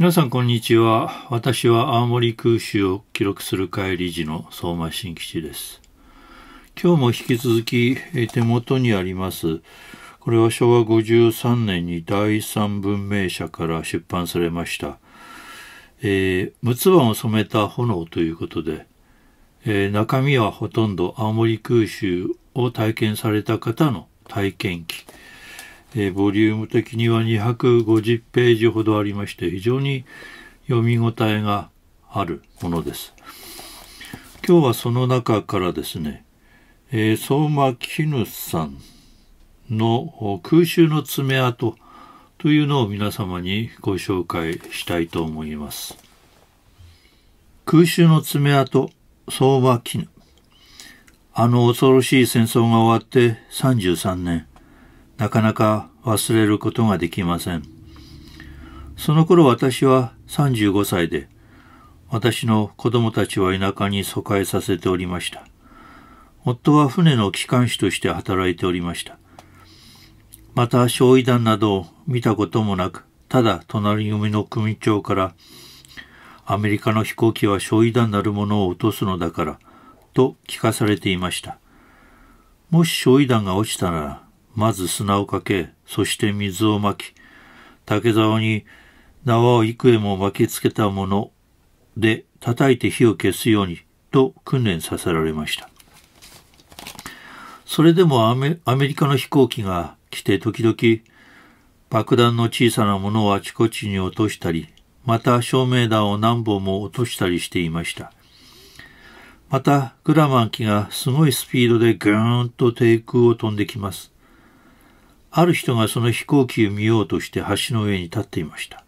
皆さんこんにちは。私は青森空襲を記録する会理事の相馬新吉です。今日も引き続き手元にあります。これは昭和53年に第三文明社から出版されました。えー、六つを染めた炎ということで、えー、中身はほとんど青森空襲を体験された方の体験記。えボリューム的には250ページほどありまして非常に読み応えがあるものです今日はその中からですね、えー、相馬絹さんの空襲の爪痕というのを皆様にご紹介したいと思います空襲の爪痕相馬絹あの恐ろしい戦争が終わって33年なかなか忘れることができません。その頃私は35歳で、私の子供たちは田舎に疎開させておりました。夫は船の機関士として働いておりました。また、焼夷弾などを見たこともなく、ただ隣組の組長から、アメリカの飛行機は焼夷弾なるものを落とすのだから、と聞かされていました。もし焼夷弾が落ちたなら、まず砂をかけ、そして水をまき、竹竿に縄を幾重も巻きつけたもので叩いて火を消すようにと訓練させられました。それでもアメリカの飛行機が来て時々爆弾の小さなものをあちこちに落としたり、また照明弾を何本も落としたりしていました。またグラマン機がすごいスピードでガーンと低空を飛んできます。ある人がその飛行機を見ようとして橋の上に立っていました。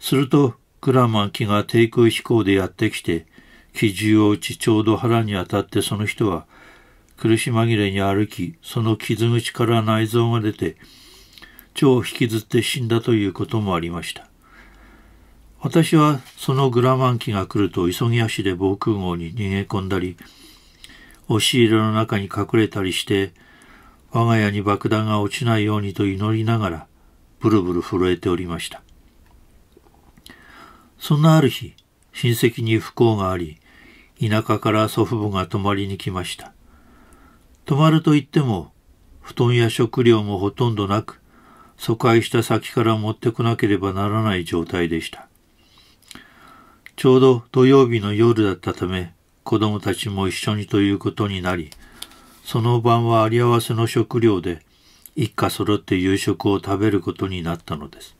すると、クラマン機が低空飛行でやってきて、機銃を撃ちちょうど腹に当たってその人は苦し紛れに歩き、その傷口から内臓が出て、腸を引きずって死んだということもありました。私はそのグラマン機が来ると急ぎ足で防空壕に逃げ込んだり、押し入れの中に隠れたりして、我が家に爆弾が落ちないようにと祈りながら、ブルブル震えておりました。そんなある日、親戚に不幸があり、田舎から祖父母が泊まりに来ました。泊まると言っても、布団や食料もほとんどなく、疎開した先から持ってこなければならない状態でした。ちょうど土曜日の夜だったため、子供たちも一緒にということになり、その晩は有り合わせの食料で一家揃って夕食を食べることになったのです。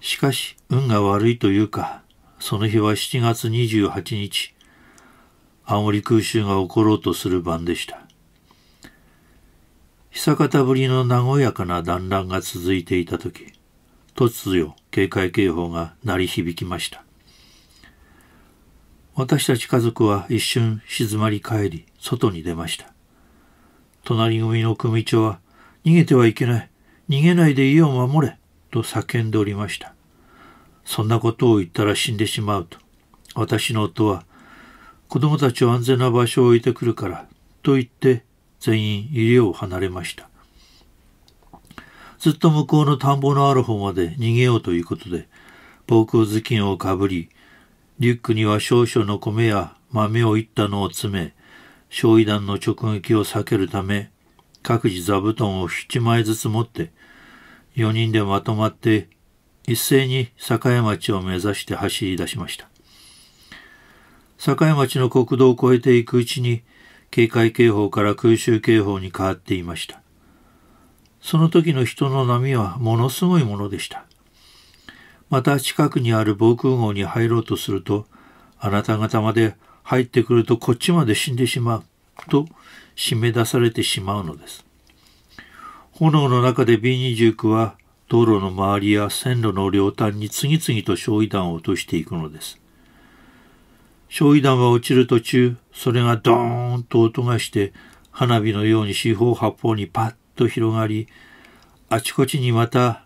しかし運が悪いというか、その日は7月28日、青森空襲が起ころうとする晩でした。久方ぶりの和やかな団らんが続いていた時、突如警戒警報が鳴り響きました。私たち家族は一瞬静まり返り、外に出ました。隣組の組長は、逃げてはいけない。逃げないで家を守れ。と叫んでおりました。そんなことを言ったら死んでしまうと。私の夫は、子供たちを安全な場所を置いてくるから、と言って全員家を離れました。ずっと向こうの田んぼのある方まで逃げようということで、防空頭巾をかぶり、リュックには少々の米や豆をいったのを詰め、焼夷弾の直撃を避けるため、各自座布団を7枚ずつ持って、4人でまとまって一斉に栄町を目指して走り出しました。栄町の国道を越えていくうちに、警戒警報から空襲警報に変わっていました。その時の人の波はものすごいものでした。また近くにある防空壕に入ろうとすると、あなた方まで入ってくるとこっちまで死んでしまう、と締め出されてしまうのです。炎の中で B29 は道路の周りや線路の両端に次々と焼夷弾を落としていくのです。焼夷弾は落ちる途中、それがドーンと音がして、花火のように四方八方にパッと広がり、あちこちにまた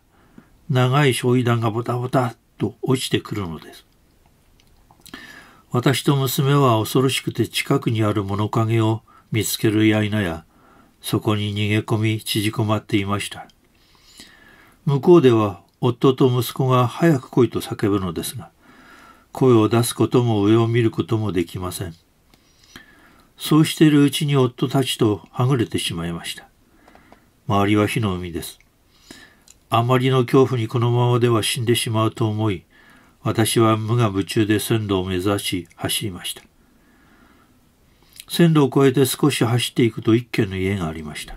長い焼夷弾がボタボタと落ちてくるのです。私と娘は恐ろしくて近くにある物陰を見つけるや否や、そこに逃げ込み縮こまっていました。向こうでは夫と息子が早く来いと叫ぶのですが、声を出すことも上を見ることもできません。そうしているうちに夫たちとはぐれてしまいました。周りは火の海です。あまりの恐怖にこのままでは死んでしまうと思い、私は無我夢中で線路を目指し走りました。線路を越えて少し走っていくと一軒の家がありました。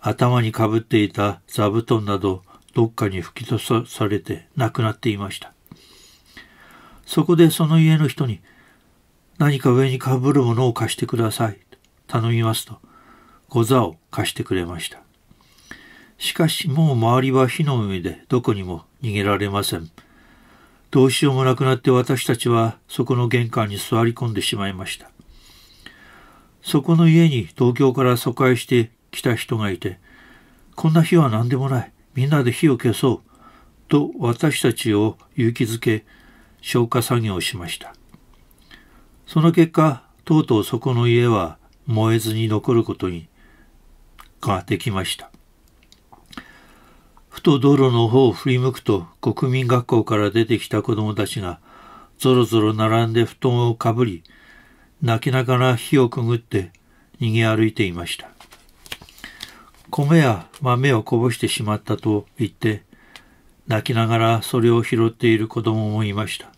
頭にかぶっていた座布団などどっかに吹き飛ばされて亡くなっていました。そこでその家の人に何か上にかぶるものを貸してくださいと頼みますと、ご座を貸してくれました。しかしもう周りは火の海でどこにも逃げられません。どうしようもなくなって私たちはそこの玄関に座り込んでしまいました。そこの家に東京から疎開してきた人がいて、こんな日は何でもない。みんなで火を消そう。と私たちを勇気づけ、消火作業をしました。その結果、とうとうそこの家は燃えずに残ることにができました。ふと道路の方を振り向くと、国民学校から出てきた子供たちが、ぞろぞろ並んで布団をかぶり、泣きながら火をくぐって逃げ歩いていました。米や豆をこぼしてしまったと言って、泣きながらそれを拾っている子供もいました。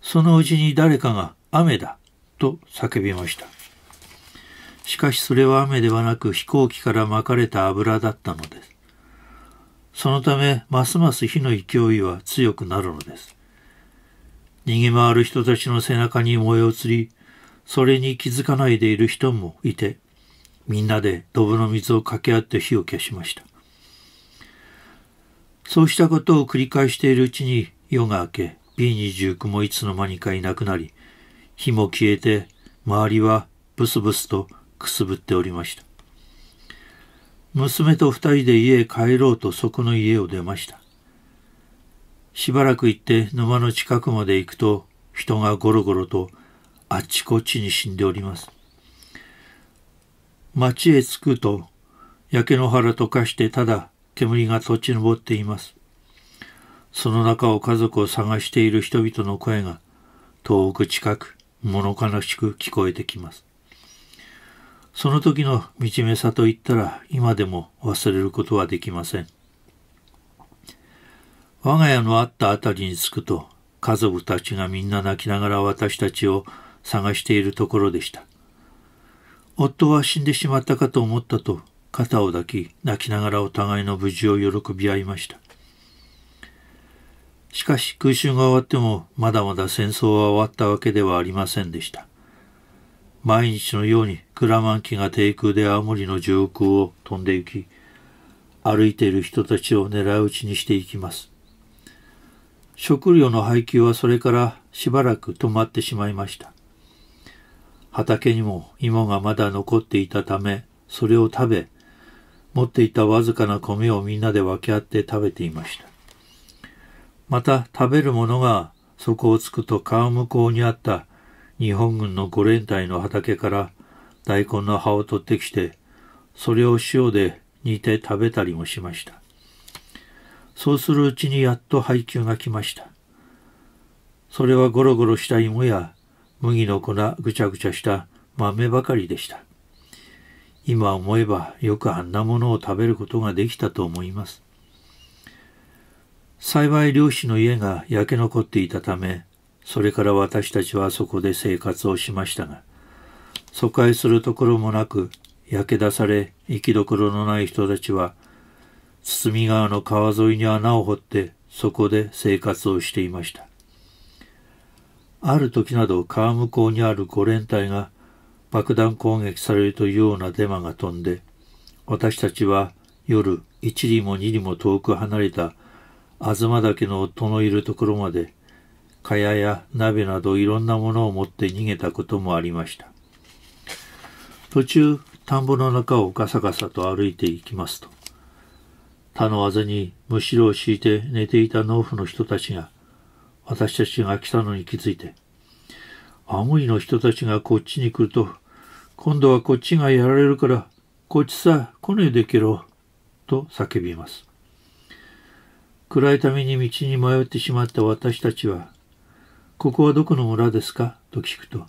そのうちに誰かが雨だと叫びました。しかしそれは雨ではなく飛行機から巻かれた油だったのです。そのためますます火の勢いは強くなるのです。逃げ回る人たちの背中に燃え移り、それに気づかないでいる人もいて、みんなでドブの水を掛け合って火を消しました。そうしたことを繰り返しているうちに夜が明け、B29 もいつの間にかいなくなり、火も消えて、周りはブスブスとくすぶっておりました。娘と二人で家へ帰ろうとそこの家を出ました。しばらく行って沼の近くまで行くと人がゴロゴロとあっちこっちに死んでおります。町へ着くと焼け野原と化してただ煙が立ち上っています。その中を家族を探している人々の声が遠く近く物悲しく聞こえてきます。その時の惨めさといったら今でも忘れることはできません。我が家のあったあたりに着くと家族たちがみんな泣きながら私たちを探しているところでした。夫は死んでしまったかと思ったと肩を抱き泣きながらお互いの無事を喜び合いました。しかし空襲が終わってもまだまだ戦争は終わったわけではありませんでした。毎日のようにクラマン機が低空で青森の上空を飛んで行き、歩いている人たちを狙い撃ちにしていきます。食料の配給はそれからしばらく止まってしまいました。畑にも芋がまだ残っていたため、それを食べ、持っていたわずかな米をみんなで分け合って食べていました。また食べるものが底をつくと川向こうにあった日本軍の五連隊の畑から大根の葉を取ってきて、それを塩で煮て食べたりもしました。そうするうちにやっと配給が来ました。それはゴロゴロした芋や麦の粉ぐちゃぐちゃした豆ばかりでした。今思えばよくあんなものを食べることができたと思います。幸い漁師の家が焼け残っていたため、それから私たちはそこで生活をしましたが、疎開するところもなく、焼け出され、行きどころのない人たちは、堤川の川沿いに穴を掘って、そこで生活をしていました。ある時など川向こうにある5連隊が爆弾攻撃されるというようなデマが飛んで、私たちは夜一里も二里も遠く離れた東岳の夫のいるところまで蚊帳や鍋などいろんなものを持って逃げたこともありました。途中、田んぼの中をガサガサと歩いていきますと、他の技にむしろを敷いて寝ていた農夫の人たちが、私たちが来たのに気づいて、青森の人たちがこっちに来ると、今度はこっちがやられるから、こっちさ、来ねえでけろ、と叫びます。暗いために道に迷ってしまった私たちは、ここはどこの村ですかと聞くと、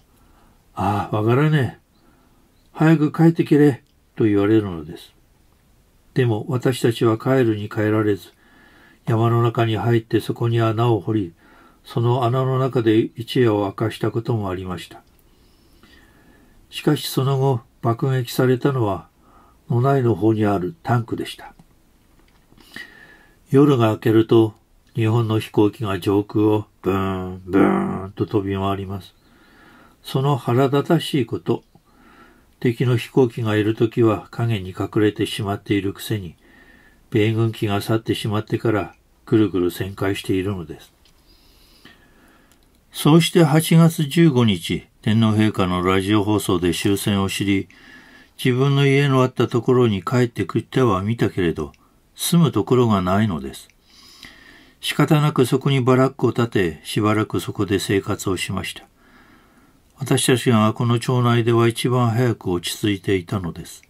ああ、わからねえ。早く帰ってけれ、と言われるのです。でも私たちは帰るに帰られず、山の中に入ってそこに穴を掘り、その穴の中で一夜を明かしたこともありました。しかしその後、爆撃されたのは、野内の方にあるタンクでした。夜が明けると、日本の飛行機が上空をブーン、ブーンと飛び回ります。その腹立たしいこと、敵の飛行機がいるときは影に隠れてしまっているくせに、米軍機が去ってしまってからぐるぐる旋回しているのです。そうして8月15日、天皇陛下のラジオ放送で終戦を知り、自分の家のあったところに帰ってくっては見たけれど、住むところがないのです。仕方なくそこにバラックを建て、しばらくそこで生活をしました。私たちがこの町内では一番早く落ち着いていたのです。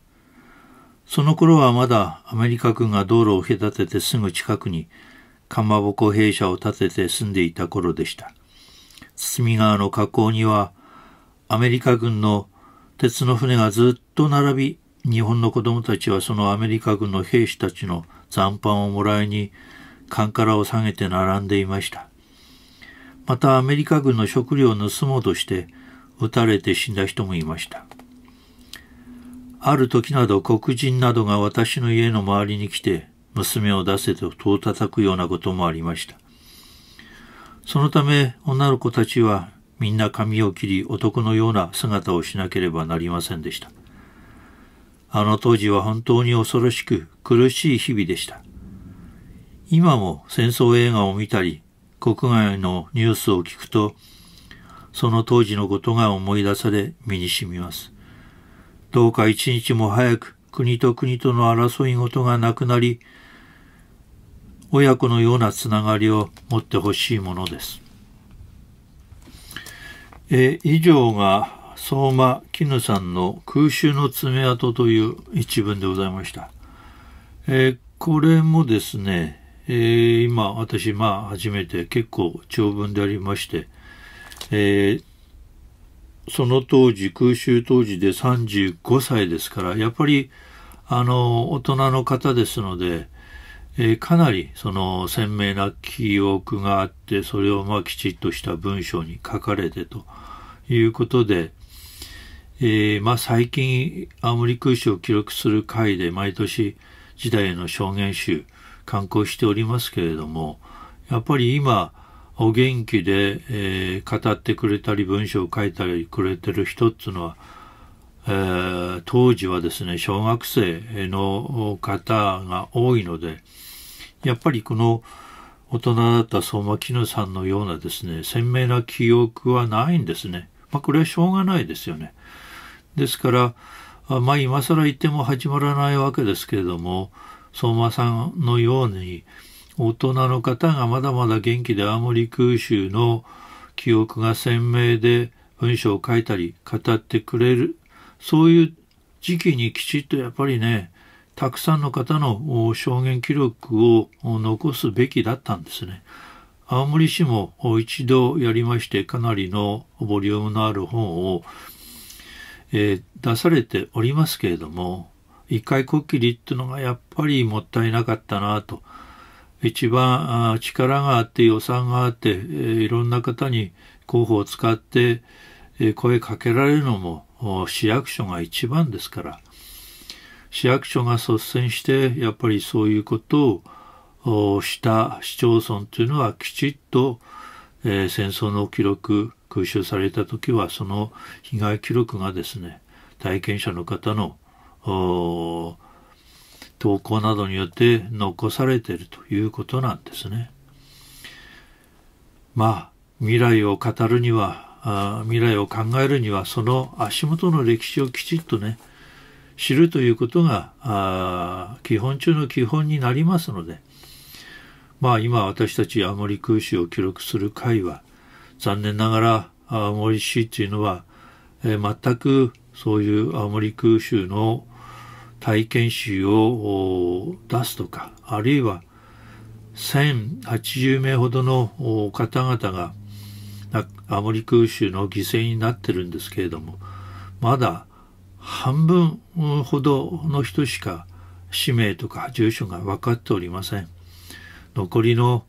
その頃はまだアメリカ軍が道路を隔ててすぐ近くに、かまぼこ兵舎を建てて住んでいた頃でした。堤川の河口には、アメリカ軍の鉄の船がずっと並び、日本の子供たちはそのアメリカ軍の兵士たちの残飯をもらいに、ンカラを下げて並んでいました。またアメリカ軍の食料を盗もうとして撃たれて死んだ人もいました。ある時など黒人などが私の家の周りに来て娘を出せと戸を叩くようなこともありました。そのため女の子たちはみんな髪を切り男のような姿をしなければなりませんでした。あの当時は本当に恐ろしく苦しい日々でした。今も戦争映画を見たり、国外のニュースを聞くと、その当時のことが思い出され身に染みます。どうか一日も早く国と国との争い事がなくなり、親子のようなつながりを持ってほしいものです。え以上が相馬絹さんの空襲の爪痕という一文でございました。えこれもですね、えー、今、私、まあ、初めて結構長文でありまして、えー、その当時、空襲当時で35歳ですから、やっぱり、あの、大人の方ですので、えー、かなり、その、鮮明な記憶があって、それを、まあ、きちっとした文章に書かれてということで、えー、まあ、最近、青森空襲を記録する回で、毎年、時代の証言集、観光しておりますけれども、やっぱり今、お元気で、えー、語ってくれたり文章を書いたりくれてる人っていうのは、えー、当時はですね、小学生の方が多いので、やっぱりこの大人だった相馬絹さんのようなですね、鮮明な記憶はないんですね。まあこれはしょうがないですよね。ですから、まあ今更言っても始まらないわけですけれども、相馬さんのように大人の方がまだまだ元気で青森空襲の記憶が鮮明で文章を書いたり語ってくれるそういう時期にきちっとやっぱりねたくさんの方の証言記録を残すべきだったんですね。青森市も一度やりましてかなりのボリュームのある本を、え出されておりますけれども一回こっきりっていうのがやっぱりもったいなかったなと。一番力があって予算があって、えいろんな方に候補を使って、え声かけられるのも市役所が一番ですから市役所が率先してやっぱりそういうことをした市町村というのはきちっと、え戦争の記録空襲された時はその被害記録がですね体験者の方の投稿などによって残されているということなんですね。まあ未来を語るには未来を考えるにはその足元の歴史をきちっとね知るということが基本中の基本になりますのでまあ今私たち青森空襲を記録する会は残念ながら青森市っていうのは、え全くそういう青森空襲の体験集を出すとか、あるいは1080名ほどの方々がアモリ空襲の犠牲になってるんですけれども、まだ半分ほどの人しか氏名とか住所が分かっておりません。残りの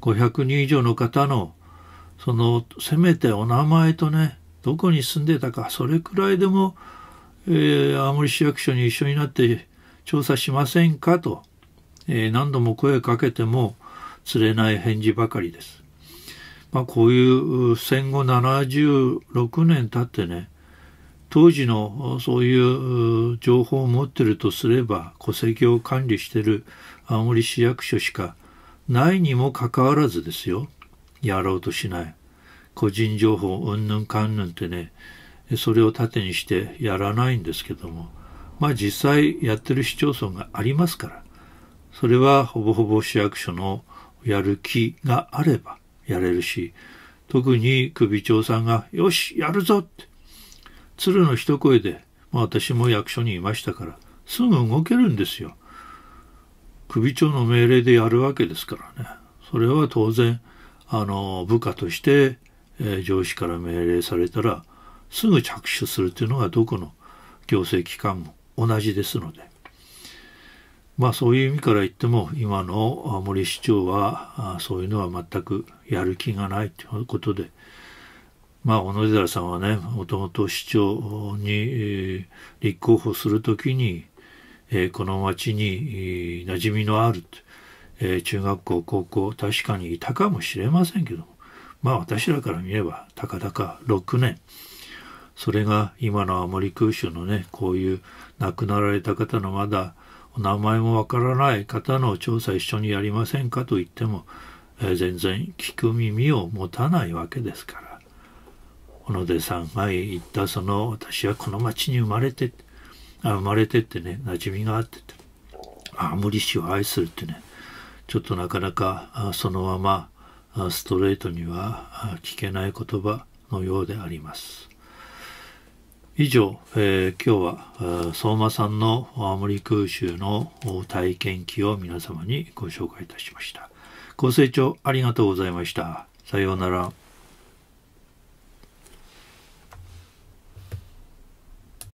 500人以上の方の、その、せめてお名前とね、どこに住んでたか、それくらいでもえー、青森市役所に一緒になって調査しませんかと、えー、何度も声かけても釣れない返事ばかりです。まあ、こういう戦後76年経ってね、当時のそういう情報を持ってるとすれば、戸籍を管理してる青森市役所しかないにもかかわらずですよ、やろうとしない。個人情報うんぬんかんぬんってね、それを盾にしてやらないんですけどもまあ実際やってる市町村がありますからそれはほぼほぼ市役所のやる気があればやれるし特に首長さんが「よしやるぞ!」って鶴の一声で、まあ、私も役所にいましたからすぐ動けるんですよ。首長の命令でやるわけですからね。それは当然あの部下として、えー、上司から命令されたらすぐ着手するというのがどこの行政機関も同じですのでまあそういう意味から言っても今の森市長はそういうのは全くやる気がないということでまあ小野寺さんはねもともと市長に立候補するときにこの町に馴染みのある中学校高校確かにいたかもしれませんけどもまあ私らから見ればたかだか6年。それが今の青森空襲のね、こういう亡くなられた方のまだお名前もわからない方の調査一緒にやりませんかと言っても、えー、全然聞く耳を持たないわけですから。小野出さんが言ったその私はこの町に生まれて、あ生まれてってね、馴染みがあってて、青森市を愛するってね、ちょっとなかなかそのままストレートには聞けない言葉のようであります。以上、えー、今日は相馬さんの青森空襲の体験記を皆様にご紹介いたしました。ご清聴ありがとうございました。さようなら。